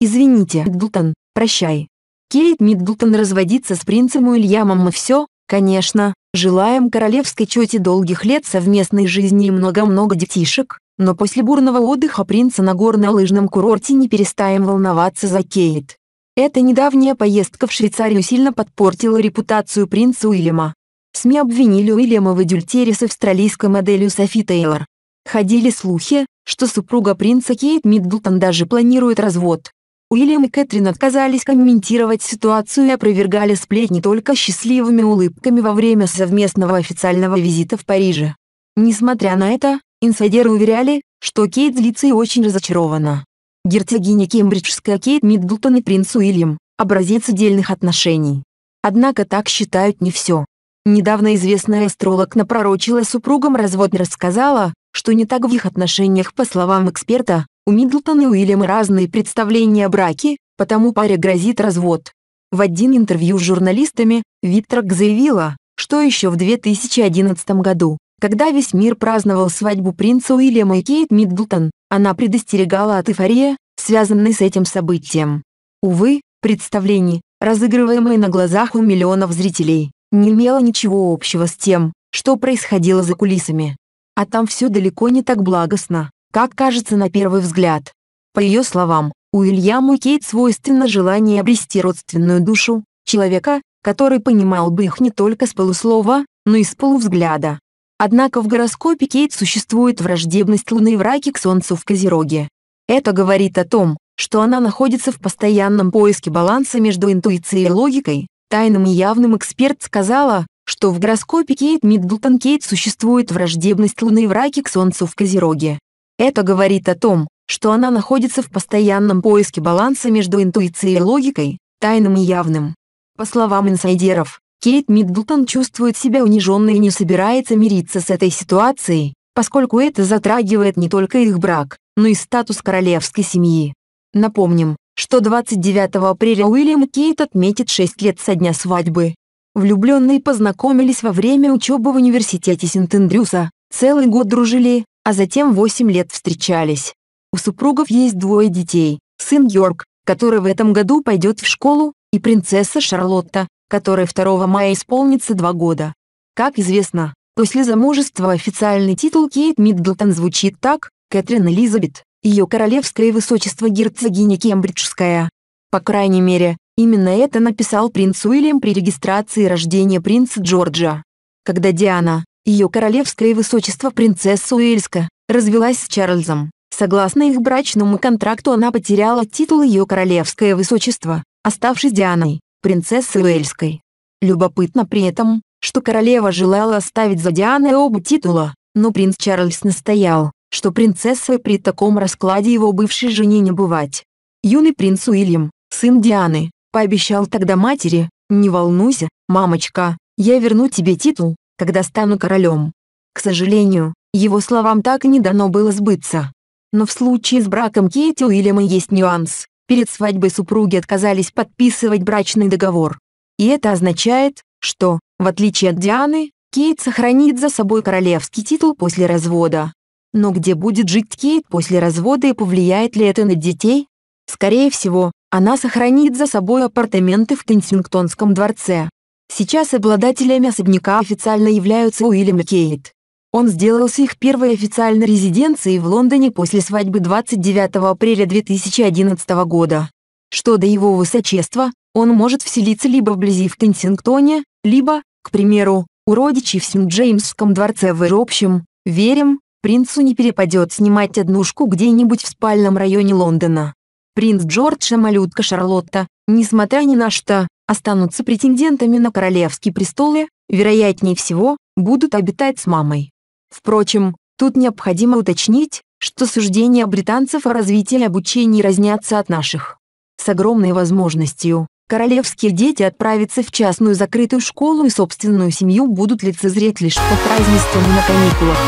«Извините, Миддлтон, прощай». Кейт Миддлтон разводится с принцем Уильямом и все, конечно, желаем королевской чете долгих лет совместной жизни и много-много детишек, но после бурного отдыха принца на горно-лыжном курорте не перестаем волноваться за Кейт. Эта недавняя поездка в Швейцарию сильно подпортила репутацию принца Уильяма. СМИ обвинили Уильяма в адюльтере с австралийской моделью Софи Тейлор. Ходили слухи, что супруга принца Кейт Миддлтон даже планирует развод. Уильям и Кэтрин отказались комментировать ситуацию и опровергали сплетни только счастливыми улыбками во время совместного официального визита в Париже. Несмотря на это, инсайдеры уверяли, что Кейт злится и очень разочарована. Герцогиня Кембриджская Кейт Миддлтон и принц Уильям – образец отдельных отношений. Однако так считают не все. Недавно известная астролог напророчила супругам развод и рассказала, что не так в их отношениях, по словам эксперта, у Миддлтона и Уильяма разные представления о браке, потому паре грозит развод. В один интервью с журналистами Виттрак заявила, что еще в 2011 году, когда весь мир праздновал свадьбу принца Уильяма и Кейт Миддлтон, она предостерегала от эйфории, связанной с этим событием. Увы, представление, разыгрываемое на глазах у миллионов зрителей, не имело ничего общего с тем, что происходило за кулисами. А там все далеко не так благостно как кажется на первый взгляд. По ее словам, у Уильяму Кейт свойственно желание обрести родственную душу, человека, который понимал бы их не только с полуслова, но и с полувзгляда. Однако в гороскопе Кейт существует враждебность Луны в раке к Солнцу в Козероге. Это говорит о том, что она находится в постоянном поиске баланса между интуицией и логикой. Тайным и явным эксперт сказала, что в гороскопе Кейт Миддлтон Кейт существует враждебность Луны в раке к Солнцу в Козероге. Это говорит о том, что она находится в постоянном поиске баланса между интуицией и логикой, тайным и явным. По словам инсайдеров, Кейт Миддлтон чувствует себя униженной и не собирается мириться с этой ситуацией, поскольку это затрагивает не только их брак, но и статус королевской семьи. Напомним, что 29 апреля Уильям Кейт отметит 6 лет со дня свадьбы. Влюбленные познакомились во время учебы в университете Сент-Эндрюса, целый год дружили, а затем 8 лет встречались. У супругов есть двое детей, сын Йорк, который в этом году пойдет в школу, и принцесса Шарлотта, которой 2 мая исполнится 2 года. Как известно, после замужества официальный титул Кейт Миддлтон звучит так, Кэтрин Элизабет, ее королевское высочество герцогиня Кембриджская. По крайней мере, именно это написал принц Уильям при регистрации рождения принца Джорджа. Когда Диана, ее королевское высочество принцесса Уэльска развелась с Чарльзом. Согласно их брачному контракту она потеряла титул ее королевское высочество, оставшись Дианой, принцессой Уэльской. Любопытно при этом, что королева желала оставить за Дианой оба титула, но принц Чарльз настоял, что принцессой при таком раскладе его бывшей жене не бывать. Юный принц Уильям, сын Дианы, пообещал тогда матери, «Не волнуйся, мамочка, я верну тебе титул, когда стану королем. К сожалению, его словам так и не дано было сбыться. Но в случае с браком Кейти Уильяма есть нюанс. Перед свадьбой супруги отказались подписывать брачный договор. И это означает, что, в отличие от Дианы, Кейт сохранит за собой королевский титул после развода. Но где будет жить Кейт после развода и повлияет ли это на детей? Скорее всего, она сохранит за собой апартаменты в Кенсингтонском дворце. Сейчас обладателями особняка официально являются Уильям и Кейт. Он сделался их первой официальной резиденцией в Лондоне после свадьбы 29 апреля 2011 года. Что до его высочества, он может вселиться либо вблизи в Кенсингтоне, либо, к примеру, у родичей в Сент-Джеймсском дворце в общем, верим, принцу не перепадет снимать однушку где-нибудь в спальном районе Лондона. Принц Джордж и малютка Шарлотта, несмотря ни на что, останутся претендентами на королевские престолы, вероятнее всего, будут обитать с мамой. Впрочем, тут необходимо уточнить, что суждения британцев о развитии и обучении разнятся от наших. С огромной возможностью, королевские дети отправятся в частную закрытую школу и собственную семью будут лицезреть лишь по празднествам и на каникулах.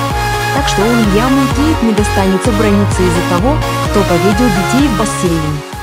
Так что он явно Кейт не достанется в из-за того, кто поведет детей в бассейн.